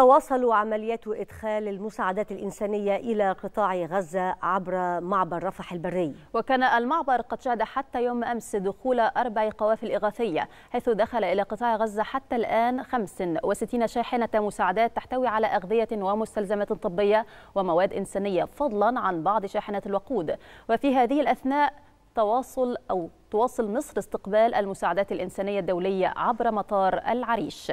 تواصلوا عمليات إدخال المساعدات الإنسانية إلى قطاع غزة عبر معبر رفح البري وكان المعبر قد شهد حتى يوم أمس دخول أربع قوافل إغاثية حيث دخل إلى قطاع غزة حتى الآن 65 شاحنة مساعدات تحتوي على أغذية ومستلزمات طبية ومواد إنسانية فضلا عن بعض شاحنات الوقود وفي هذه الأثناء تواصل أو تواصل مصر استقبال المساعدات الإنسانية الدولية عبر مطار العريش